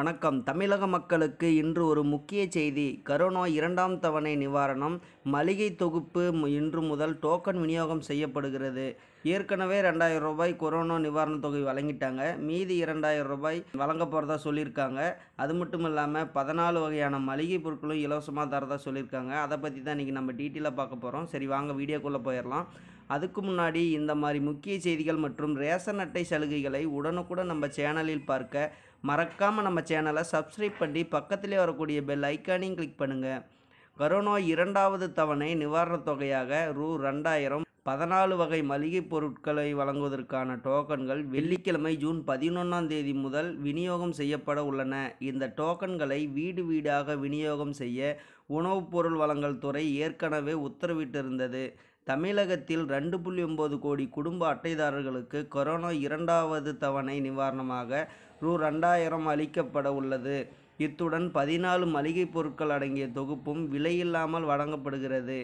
வணக்கம் தமிழக மக்களுக்கு இன்று ஒரு முக்கிய செய்தி கரோனா இரண்டாம் தவணை நிவாரணம் மளிகை தொகுப்பு இன்று முதல் டோக்கன் விநியோகம் செய்யப்படுகிறது ஏற்கனவே ரெண்டாயிரம் ரூபாய் கொரோனா நிவாரணத் தொகை வழங்கிட்டாங்க மீதி இரண்டாயிரம் ரூபாய் வழங்க போகிறதா சொல்லியிருக்காங்க அது மட்டும் இல்லாமல் பதினாலு வகையான மளிகை பொருட்களும் இலவசமாக தரதா சொல்லியிருக்காங்க அதை பற்றி தான் இன்றைக்கி நம்ம டீட்டெயிலாக பார்க்க போகிறோம் சரி வாங்க வீடியோக்குள்ளே போயிடலாம் அதுக்கு முன்னாடி இந்த மாதிரி முக்கிய செய்திகள் மற்றும் ரேஷன் அட்டை சலுகைகளை உடனுக்குடன் நம்ம சேனலில் பார்க்க மறக்காமல் நம்ம சேனலை சப்ஸ்கிரைப் பண்ணி பக்கத்திலே வரக்கூடிய பெல் ஐக்கானையும் கிளிக் பண்ணுங்கள் கரோனா இரண்டாவது தவணை நிவாரணத் தொகையாக ரூ ரெண்டாயிரம் பதினாலு வகை மளிகைப் பொருட்களை வழங்குவதற்கான டோக்கன்கள் வெள்ளிக்கிழமை ஜூன் பதினொன்றாம் தேதி முதல் விநியோகம் செய்யப்பட உள்ளன இந்த டோக்கன்களை வீடு வீடாக விநியோகம் செய்ய உணவுப் பொருள் வழங்கல் துறை ஏற்கனவே உத்தரவிட்டிருந்தது தமிழகத்தில் ரெண்டு புள்ளி ஒம்பது கோடி குடும்ப அட்டைதாரர்களுக்கு கொரோனா இரண்டாவது தவணை நிவாரணமாக ரூ ரெண்டாயிரம் அளிக்கப்பட உள்ளது இத்துடன் பதினாலு மளிகை பொருட்கள் அடங்கிய தொகுப்பும் விலையில்லாமல் வழங்கப்படுகிறது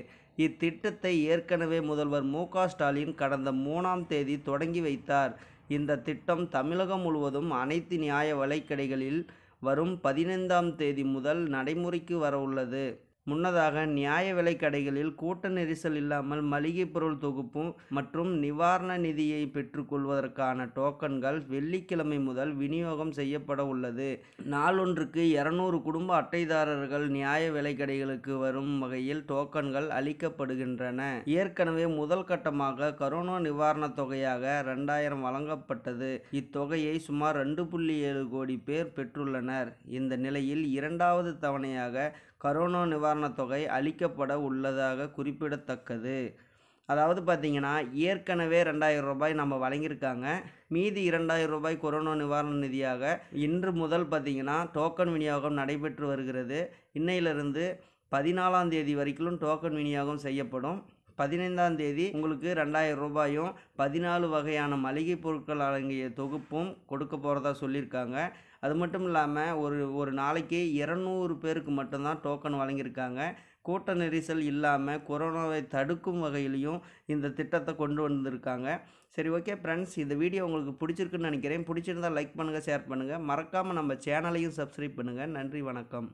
இத்திட்டத்தை ஏற்கனவே முதல்வர் மு ஸ்டாலின் கடந்த மூணாம் தேதி தொடங்கி வைத்தார் இந்த திட்டம் தமிழகம் முழுவதும் அனைத்து நியாய வலைக்கடைகளில் வரும் பதினைந்தாம் தேதி முதல் நடைமுறைக்கு வரவுள்ளது முன்னதாக நியாய விலை கடைகளில் கூட்ட நெரிசல் இல்லாமல் மளிகை பொருள் தொகுப்பு மற்றும் நிவாரண நிதியை பெற்றுக்கொள்வதற்கான டோக்கன்கள் வெள்ளிக்கிழமை முதல் விநியோகம் செய்யப்பட உள்ளது நாளொன்றுக்கு இருநூறு குடும்ப அட்டைதாரர்கள் நியாய விலை கடைகளுக்கு வரும் வகையில் டோக்கன்கள் அளிக்கப்படுகின்றன ஏற்கனவே முதல் கட்டமாக கரோனா நிவாரணத் தொகையாக ரெண்டாயிரம் வழங்கப்பட்டது இத்தொகையை சுமார் ரெண்டு புள்ளி ஏழு கோடி பேர் பெற்றுள்ளனர் இந்த நிலையில் இரண்டாவது தவணையாக கரோனா நிவாரண நிவாரணத் தொகை அளிக்கப்பட உள்ளதாக குறிப்பிடத்தக்கது அதாவது பார்த்திங்கன்னா ஏற்கனவே ரெண்டாயிரம் ரூபாய் நம்ம வழங்கியிருக்காங்க மீதி இரண்டாயிரம் ரூபாய் கொரோனா நிவாரண நிதியாக இன்று முதல் பார்த்திங்கன்னா டோக்கன் விநியோகம் நடைபெற்று வருகிறது இன்னையிலிருந்து பதினாலாம் தேதி வரைக்கும் டோக்கன் விநியோகம் செய்யப்படும் பதினைந்தாம் தேதி உங்களுக்கு ரெண்டாயிரம் ரூபாயும் பதினாலு வகையான மளிகை பொருட்கள் அடங்கிய தொகுப்பும் கொடுக்க போகிறதா சொல்லியிருக்காங்க அது மட்டும் இல்லாமல் ஒரு ஒரு நாளைக்கு இரநூறு பேருக்கு மட்டும்தான் டோக்கன் வழங்கியிருக்காங்க கூட்ட நெரிசல் இல்லாமல் கொரோனாவை தடுக்கும் வகையிலையும் இந்த திட்டத்தை கொண்டு வந்திருக்காங்க சரி ஓகே ஃப்ரெண்ட்ஸ் இந்த வீடியோ உங்களுக்கு பிடிச்சிருக்குன்னு நினைக்கிறேன் பிடிச்சிருந்தால் லைக் பண்ணுங்கள் ஷேர் பண்ணுங்கள் மறக்காமல் நம்ம சேனலையும் சப்ஸ்கிரைப் பண்ணுங்கள் நன்றி வணக்கம்